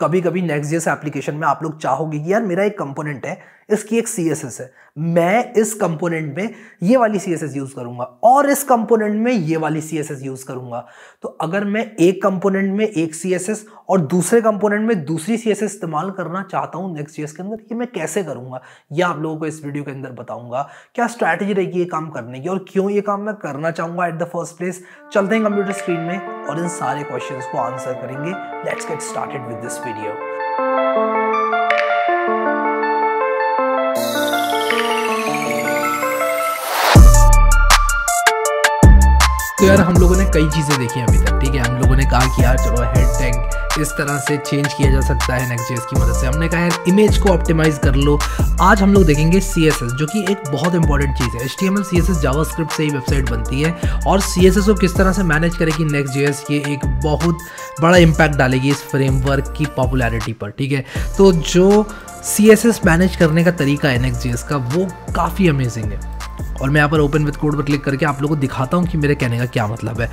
कभी कभी नेक्स्ट जैसे एप्लीकेशन में आप लोग चाहोगे कि यार मेरा एक कंपोनेंट है इसकी एक सी है मैं इस कंपोनेंट में ये वाली सी यूज़ करूँगा और इस कंपोनेंट में ये वाली सी यूज़ करूँगा तो अगर मैं एक कंपोनेंट में एक सी और दूसरे कंपोनेंट में दूसरी सी इस्तेमाल करना चाहता हूँ नेक्स्ट ईयर के अंदर ये मैं कैसे करूँगा यह आप लोगों को इस वीडियो के अंदर बताऊँगा क्या स्ट्रैटेजी रहेगी ये काम करने की और क्यों ये काम मैं करना चाहूँगा एट द फर्स्ट प्लेस चलते हैं कंप्यूटर स्क्रीन में और इन सारे क्वेश्चन को आंसर करेंगे let's get started with this video तो यार हम लोगों ने कई चीज़ें देखी अभी तक ठीक है हम लोगों ने कहा कि यार चलो हेड टैग इस तरह से चेंज किया जा सकता है नेक्स्ट जेस की मदद से हमने कहा यार इमेज को ऑप्टिमाइज कर लो आज हम लोग देखेंगे सी जो कि एक बहुत इंपॉर्टेंट चीज़ है H T M L C S S से ही वेबसाइट बनती है और सी एस एस को किस तरह से मैनेज करेगी नेक्स्ट जे एस ये एक बहुत बड़ा इम्पैक्ट डालेगी इस फ्रेमवर्क की पॉपुलैरिटी पर ठीक है तो जो सी एस एस मैनेज करने का तरीका है नेक्स्ट जे एस का वो काफ़ी अमेजिंग है और मैं यहाँ पर ओपन विद कोड पर क्लिक करके आप लोगों को दिखाता हूँ कि मेरे कहने का क्या मतलब है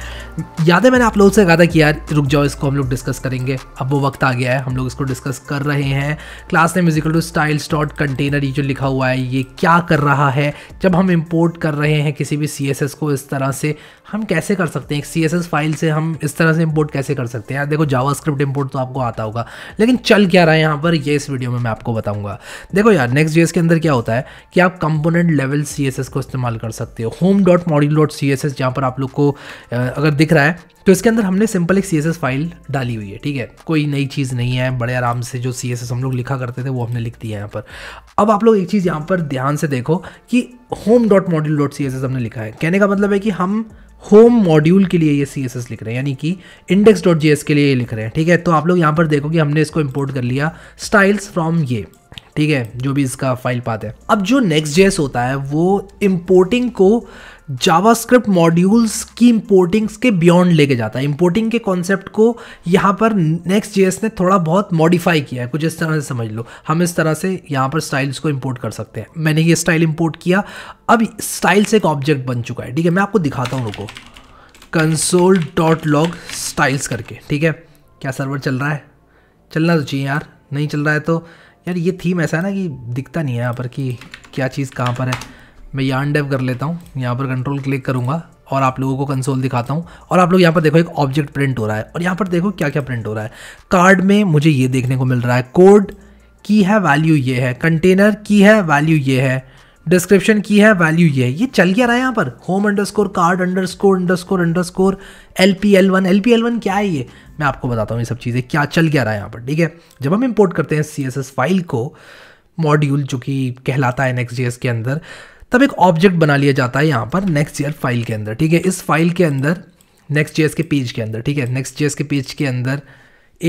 याद है मैंने आप लोगों से कहा था कि यार रुक जाओ इसको हम लोग डिस्कस करेंगे अब वो वक्त आ गया है हम लोग इसको डिस्कस कर रहे हैं क्लास ने musical to styles dot container ये जो लिखा हुआ है ये क्या कर रहा है जब हम इम्पोर्ट कर रहे हैं किसी भी सी को इस तरह से हम कैसे कर सकते हैं एक सी फाइल से हम इस तरह से इम्पोर्ट कैसे कर सकते हैं यार देखो जावा इम्पोर्ट तो आपको आता होगा लेकिन चल क्या रहा है यहाँ पर ये इस वीडियो में मैं आपको बताऊँगा देखो यार नेक्स्ट जे के अंदर क्या होता है कि आप कंपोनेंट लेवल सी को इस्तेमाल कर सकते हो home dot module dot C S S जहाँ पर आप लोग को अगर दिख रहा है तो इसके अंदर हमने सिंपल एक सी एस एस फाइल डाली हुई है ठीक है कोई नई चीज़ नहीं है बड़े आराम से जो सी एस एस हम लोग लिखा करते थे वो हमने लिख दिया है यहाँ पर अब आप लोग एक चीज़ यहाँ पर ध्यान से देखो कि home dot module dot C S S हमने लिखा है कहने का मतलब है कि हम होम मॉड्यूल के लिए ये सी एस एस लिख रहे हैं यानी कि इंडेक्स डॉट जी एस के लिए ये लिख रहे हैं ठीक है तो आप लोग यहाँ पर देखो कि हमने इसको इम्पोर्ट कर लिया स्टाइल्स फ्रॉम ये ठीक है जो भी इसका फाइल पाथ है अब जो नेक्स्ट जेस होता है वो इम्पोर्टिंग को जावास्क्रिप्ट मॉड्यूल्स की इम्पोर्टिंग्स के बियॉन्ड लेके जाता है इम्पोर्टिंग के कॉन्सेप्ट को यहाँ पर नेक्स्ट जे ने थोड़ा बहुत मॉडिफाई किया है कुछ इस तरह से समझ लो हम इस तरह से यहाँ पर स्टाइल्स को इम्पोर्ट कर सकते हैं मैंने ये स्टाइल इम्पोर्ट किया अब स्टाइल्स एक ऑब्जेक्ट बन चुका है ठीक है मैं आपको दिखाता हूँ उनको कंसोल डॉट लॉग स्टाइल्स करके ठीक है क्या सर्वर चल रहा है चलना तो चाहिए यार नहीं चल रहा है तो यार ये थीम ऐसा है ना कि दिखता नहीं है यहाँ पर कि क्या चीज़ कहाँ पर है मैं यहाँ डेव कर लेता हूँ यहाँ पर कंट्रोल क्लिक करूँगा और आप लोगों को कंसोल दिखाता हूँ और आप लोग यहाँ पर देखो एक ऑब्जेक्ट प्रिंट हो रहा है और यहाँ पर देखो क्या क्या प्रिंट हो रहा है कार्ड में मुझे ये देखने को मिल रहा है कोड की है वैल्यू ये है कंटेनर की है वैल्यू ये है डिस्क्रिप्शन की है वैल्यू ये है ये चल गया रहा है यहाँ पर home underscore card underscore underscore underscore L P L one L P L one क्या है ये मैं आपको बताता हूँ ये सब चीज़ें क्या चल गया रहा है यहाँ पर ठीक है जब हम इम्पोर्ट करते हैं सी एस एस फाइल को मॉड्यूल जो कि कहलाता है नेक्स्ट जी के अंदर तब एक ऑब्जेक्ट बना लिया जाता है यहाँ पर नेक्स्ट ईयर फाइल के अंदर ठीक है इस फाइल के अंदर नेक्स्ट जी के पेज के अंदर ठीक है नेक्स्ट जी के पेज के अंदर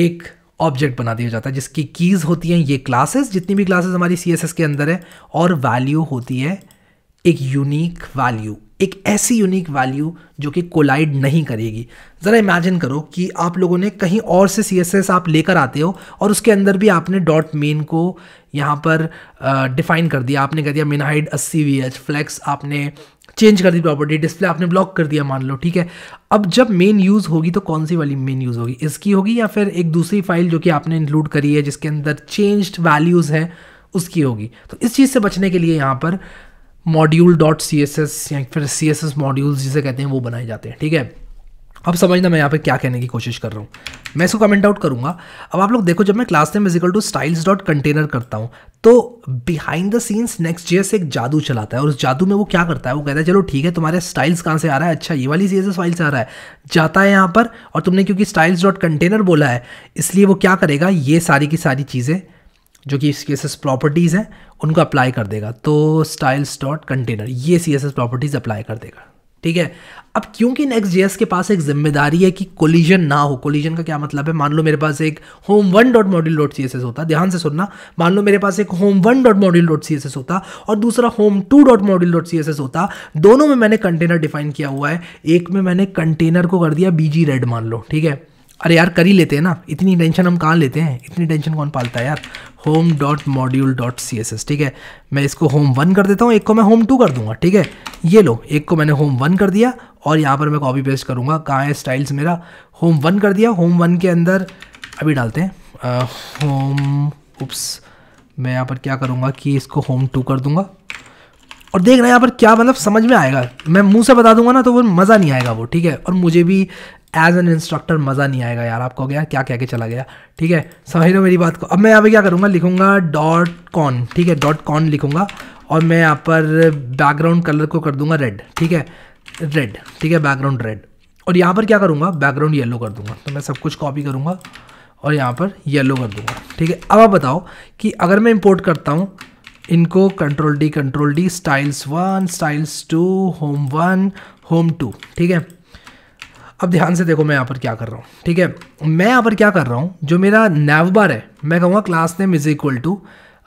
एक ऑब्जेक्ट बना दिया जाता है जिसकी कीज़ होती हैं ये क्लासेस जितनी भी क्लासेस हमारी सी के अंदर है और वैल्यू होती है एक यूनिक वैल्यू एक ऐसी यूनिक वैल्यू जो कि कोलाइड नहीं करेगी ज़रा इमेजिन करो कि आप लोगों ने कहीं और से सी आप लेकर आते हो और उसके अंदर भी आपने डॉट मेन को यहाँ पर डिफ़ाइन कर दिया आपने कह दिया मिनहाइड अस्सी वी एच फ्लैक्स आपने चेंज कर दी प्रॉपर्टी डिस्प्ले आपने ब्लॉक कर दिया मान लो ठीक है अब जब मेन यूज़ होगी तो कौन सी वाली मेन यूज़ होगी इसकी होगी या फिर एक दूसरी फाइल जो कि आपने इंक्लूड करी है जिसके अंदर चेंज्ड वैल्यूज़ हैं उसकी होगी तो इस चीज़ से बचने के लिए यहाँ पर module dot C S S या फिर सी एस एस मॉड्यूल जिसे कहते हैं वो बनाए जाते हैं ठीक है अब समझना मैं यहाँ पे क्या कहने की कोशिश कर रहा हूँ मैं इसको कमेंट आउट करूँगा अब आप लोग देखो जब मैं क्लास में physical to styles dot container करता हूँ तो behind the scenes next J से एक जादू चलाता है और उस जादू में वो क्या करता है वो कहता है चलो ठीक है तुम्हारे स्टाइल्स कहाँ से आ रहा है अच्छा ये वाली सी फाइल से आ रहा है जाता है यहाँ पर और तुमने क्योंकि स्टाइल्स डॉट कंटेनर बोला है इसलिए वो क्या करेगा ये सारी की सारी चीज़ें जो कि इस एस प्रॉपर्टीज़ हैं उनको अप्लाई कर देगा तो स्टाइल्स डॉट कंटेनर ये सी प्रॉपर्टीज़ अप्लाई कर देगा ठीक है अब क्योंकि नेक्स्ट जेएस के पास एक जिम्मेदारी है कि कोलिजन ना हो कोलिजन का क्या मतलब है मान लो मेरे पास एक home one dot module dot C होता ध्यान से सुनना मान लो मेरे पास एक home one dot module dot C होता और दूसरा home two dot module dot C होता दोनों में मैंने कंटेनर डिफाइन किया हुआ है एक में मैंने कंटेनर को कर दिया बीजी रेड मान लो ठीक है अरे यार कर ही लेते हैं ना इतनी टेंशन हम कहाँ लेते हैं इतनी टेंशन कौन पालता है यार home dot module dot C S S ठीक है मैं इसको होम वन कर देता हूँ एक को मैं होम टू कर दूंगा ठीक है ये लो एक को मैंने होम वन कर दिया और यहाँ पर मैं कॉपी पेस्ट करूँगा कहाँ है स्टाइल्स मेरा होम वन कर दिया होम वन के अंदर अभी डालते हैं होम उप्स मैं यहाँ पर क्या करूँगा कि इसको होम टू कर दूँगा और देख रहे हैं यहाँ पर क्या मतलब समझ में आएगा मैं मुंह से बता दूंगा ना तो वो मज़ा नहीं आएगा वो ठीक है और मुझे भी एज एन इंस्ट्रक्टर मज़ा नहीं आएगा यार आपको गया क्या क्या के चला गया ठीक है समझ लो मेरी बात को अब मैं यहाँ पे क्या करूँगा लिखूँगा डॉट कॉन ठीक है डॉट कॉन लिखूँगा और मैं यहाँ पर बैकग्राउंड कलर को कर दूंगा रेड ठीक है रेड ठीक है बैकग्राउंड रेड और यहाँ पर क्या करूँगा बैकग्राउंड येलो कर दूंगा तो मैं सब कुछ कॉपी करूँगा और यहाँ पर येलो कर दूंगा ठीक है अब आप बताओ कि अगर मैं इम्पोर्ट करता हूँ इनको control D control D styles one styles two home one home two ठीक है अब ध्यान से देखो मैं यहाँ पर क्या कर रहा हूँ ठीक है मैं यहाँ पर क्या कर रहा हूँ जो मेरा नैव है मैं कहूँगा class name is equal to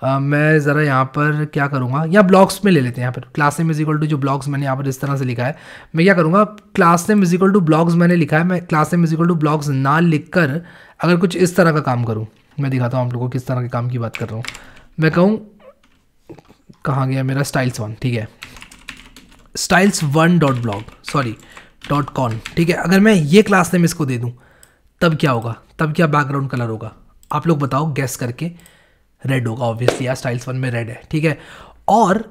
मैं ज़रा यहाँ पर क्या करूँगा या ब्लॉक्स में ले लेते हैं यहाँ पर class name is equal to जो ब्लॉक्स मैंने यहाँ पर इस तरह से लिखा है मैं क्या करूँगा class name is equal to blogs मैंने लिखा है मैं class name is equal to blogs ना लिख कर अगर कुछ इस तरह का काम करूँ मैं दिखाता हूँ आप लोगों को किस तरह के काम की बात कर रहा हूँ मैं कहूँ कहाँ गया मेरा स्टाइल्स वन ठीक है styles one dot blog sorry dot con ठीक है अगर मैं ये क्लास नेम इसको दे दूँ तब क्या होगा तब क्या बैकग्राउंड कलर होगा आप लोग बताओ गैस करके रेड होगा ऑब्वियसली यार स्टाइल्स वन में रेड है ठीक है और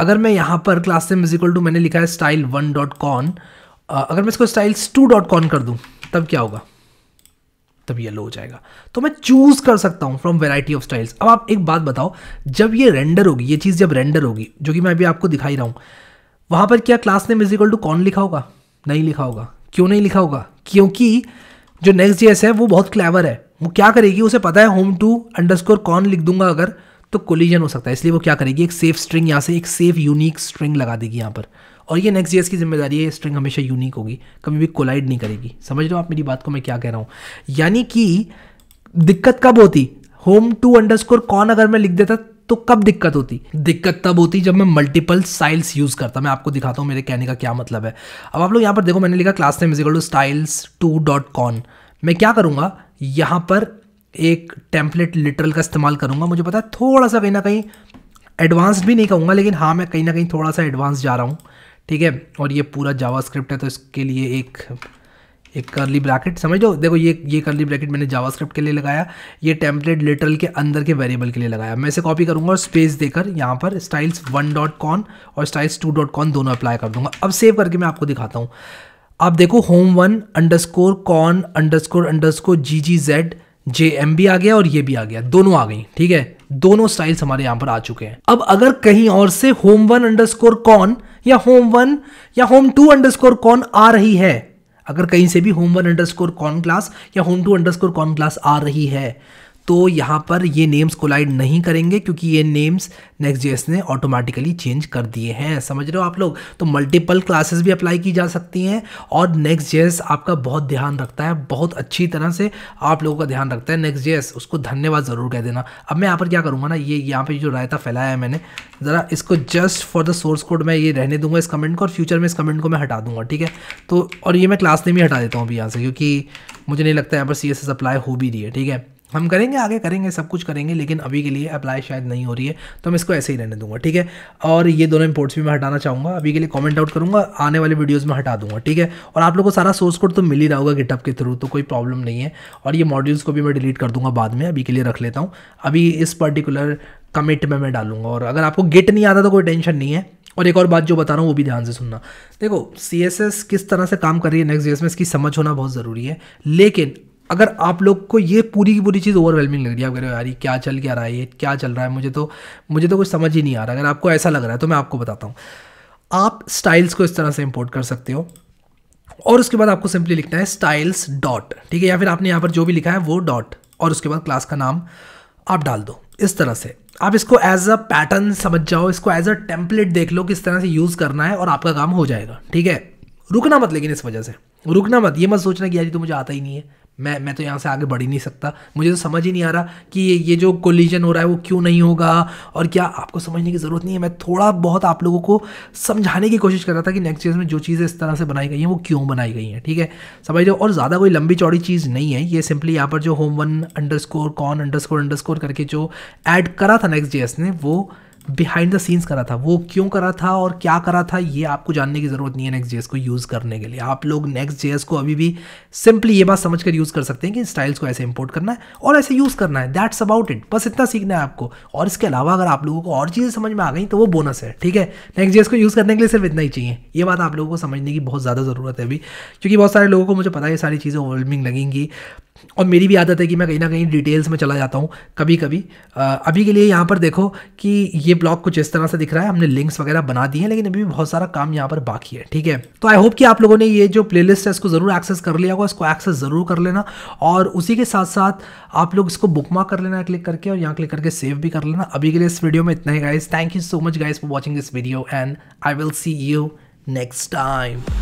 अगर मैं यहाँ पर class name is equal to मैंने लिखा है स्टाइल वन डॉट कॉन अगर मैं इसको स्टाइल्स टू डॉट कॉन कर दूँ तब क्या होगा तब येलो हो जाएगा तो मैं चूज कर सकता हूँ फ्रॉम वेराइटी ऑफ स्टाइल्स अब आप एक बात बताओ जब ये रेंडर होगी ये चीज़ जब रेंडर होगी जो कि मैं अभी आपको दिखाई रहा हूँ वहाँ पर क्या class name is equal to कौन लिखा होगा नहीं लिखा होगा क्यों नहीं लिखा होगा क्योंकि जो नेक्स्ट जी है वो बहुत क्लेवर है वो क्या करेगी उसे पता है होम टू अंडरस्कोर कौन लिख दूंगा अगर तो कोलिजन हो सकता है इसलिए वो क्या करेगी एक सेफ स्ट्रिंग यहाँ से एक सेफ यूनिक स्ट्रिंग लगा देगी यहाँ पर और ये नेक्स्ट जीएस की जिम्मेदारी है स्ट्रिंग हमेशा यूनिक होगी कभी भी कोलाइड नहीं करेगी समझ रहे हो आप मेरी बात को मैं क्या कह रहा हूँ यानी कि दिक्कत कब होती होम टू अंडर कौन अगर मैं लिख देता तो कब दिक्कत होती दिक्कत तब होती जब मैं मल्टीपल स्टाइल्स यूज़ करता मैं आपको दिखाता हूँ मेरे कहने का क्या मतलब है अब आप लोग यहाँ पर देखो मैंने लिखा class name is equal to styles two dot con मैं क्या करूँगा यहाँ पर एक टेम्पलेट लिटरल का इस्तेमाल करूँगा मुझे पता है थोड़ा सा कहीं ना कहीं एडवांस भी नहीं कहूँगा लेकिन हाँ मैं कहीं ना कहीं थोड़ा सा एडवांस जा रहा हूँ ठीक है और ये पूरा जावा स्क्रिप्ट है तो इसके लिए एक एक करली ब्रैकेट समझ लो देखो ये ये करली ब्रैकेट मैंने जावास्क्रिप्ट के लिए लगाया ये टेम्पलेट लिटरल के अंदर के वेरिएबल के लिए लगाया मैं इसे कॉपी करूंगा और स्पेस देकर यहाँ पर स्टाइल्स वन डॉट कॉन और स्टाइल्स टू डॉट कॉन दोनों अप्लाई कर दूंगा अब सेव करके मैं आपको दिखाता हूँ आप देखो home one underscore con underscore underscore G G Z J M भी आ गया और ये भी आ गया दोनों आ गई ठीक है दोनों स्टाइल्स हमारे यहाँ पर आ चुके हैं अब अगर कहीं और से home one underscore con या होम वन या home two underscore con आ रही है अगर कहीं से भी home one underscore con class या home two underscore con class आ रही है तो यहाँ पर ये नेम्स कोलाइड नहीं करेंगे क्योंकि ये नेम्स नेक्स्ट जेस ने ऑटोमेटिकली चेंज कर दिए हैं समझ रहे हो आप लोग तो मल्टीपल क्लासेस भी अप्लाई की जा सकती हैं और नेक्स्ट जेस आपका बहुत ध्यान रखता है बहुत अच्छी तरह से आप लोगों का ध्यान रखता है नेक्स्ट जेस उसको धन्यवाद ज़रूर कह देना अब मैं यहाँ पर क्या करूँगा ना ये यहाँ पर जो रायता फैलाया है मैंने ज़रा इसको just for the source code मैं ये रहने दूंगा इस कमेंट को और फ्यूचर में इस कमेंट को मैं हटा दूंगा ठीक है तो और ये मैं क्लास नेम ही हटा देता हूँ अभी यहाँ से क्योंकि मुझे नहीं लगता यहाँ पर सी एस अप्लाई हो भी रही है ठीक है हम करेंगे आगे करेंगे सब कुछ करेंगे लेकिन अभी के लिए अप्लाई शायद नहीं हो रही है तो मैं इसको ऐसे ही रहने दूंगा ठीक है और ये दोनों इंपोर्ट्स भी मैं हटाना चाहूँगा अभी के लिए कमेंट आउट करूँगा आने वाले वीडियोस में हटा दूंगा ठीक है और आप लोगों को सारा सोर्स कोड तो मिल ही रहा होगा गिटअप के थ्रू तो कोई प्रॉब्लम नहीं है और ये मॉड्यूल्स को भी मैं डिलीट कर दूंगा बाद में अभी के लिए रख लेता हूँ अभी इस पर्टिकुलर कमिट में मैं डालूंगा और अगर आपको गिट नहीं आता तो कोई टेंशन नहीं है और एक और बात जो बता रहा हूँ वो भी ध्यान से सुनना देखो सी किस तरह से काम कर रही है नेक्स्ट जी में इसकी समझ होना बहुत ज़रूरी है लेकिन अगर आप लोग को ये पूरी की पूरी चीज़ ओवरवेलमिंग लग रही है आप कह रहे हो यार क्या चल क्या रहा है ये क्या चल रहा है मुझे तो मुझे तो कुछ समझ ही नहीं आ रहा अगर आपको ऐसा लग रहा है तो मैं आपको बताता हूँ आप स्टाइल्स को इस तरह से इम्पोर्ट कर सकते हो और उसके बाद आपको सिंपली लिखना है स्टाइल्स डॉट ठीक है या फिर आपने यहाँ पर जो भी लिखा है वो डॉट और उसके बाद क्लास का नाम आप डाल दो इस तरह से आप इसको एज अ पैटर्न समझ जाओ इसको एज अ टेम्पलेट देख लो किस तरह से यूज़ करना है और आपका काम हो जाएगा ठीक है रुकना मत लेकिन इस वजह से रुकना मत ये मत सोचना कि यार तो मुझे आता ही नहीं है मैं मैं तो यहाँ से आगे बढ़ ही नहीं सकता मुझे तो समझ ही नहीं आ रहा कि ये ये जो कोलिजन हो रहा है वो क्यों नहीं होगा और क्या आपको समझने की ज़रूरत नहीं है मैं थोड़ा बहुत आप लोगों को समझाने की कोशिश कर रहा था कि नेक्स्ट ईयर में जो चीज़ें इस तरह से बनाई गई हैं वो क्यों बनाई गई हैं ठीक है समझ लो और ज़्यादा कोई लंबी चौड़ी चीज़ नहीं है ये सिंपली यहाँ पर जो home one underscore con underscore underscore करके जो ऐड करा था नेक्स्ट जे ने वो बिहाइंड द सीन्स करा था वो क्यों करा था और क्या करा था ये आपको जानने की ज़रूरत नहीं है नेक्स्ट जेएस को यूज़ करने के लिए आप लोग नेक्स्ट जेएस को अभी भी सिंपली ये बात समझ कर यूज़ कर सकते हैं कि स्टाइल्स को ऐसे इंपोर्ट करना है और ऐसे यूज़ करना है दैट्स अबाउट इट बस इतना सीखना है आपको और इसके अलावा अगर आप लोगों को और चीज़ें समझ में आ गई तो वो बोनस है ठीक है नेक्स्ट जेएस को यूज़ करने के लिए सिर्फ इतना ही चाहिए ये बात आप लोगों को समझने की बहुत ज़्यादा ज़रूरत है अभी क्योंकि बहुत सारे लोगों को मुझे पता है ये सारी चीज़ें ओवरवेलमिंग लगेंगी और मेरी भी आदत है कि मैं कहीं ना कहीं डिटेल्स में चला जाता हूँ कभी कभी आ, अभी के लिए यहाँ पर देखो कि ये ब्लॉग कुछ इस तरह से दिख रहा है हमने लिंक्स वगैरह बना दिए हैं लेकिन अभी भी बहुत सारा काम यहाँ पर बाकी है ठीक है तो आई होप कि आप लोगों ने ये जो प्ले है इसको ज़रूर एक्सेस कर लिया होगा इसको एक्सेस ज़रूर कर लेना और उसी के साथ साथ आप लोग इसको बुक कर लेना क्लिक करके और यहाँ क्लिक करके सेव भी कर लेना अभी के लिए इस वीडियो में इतना ही guys thank you so much guys for watching this video and I will see you next time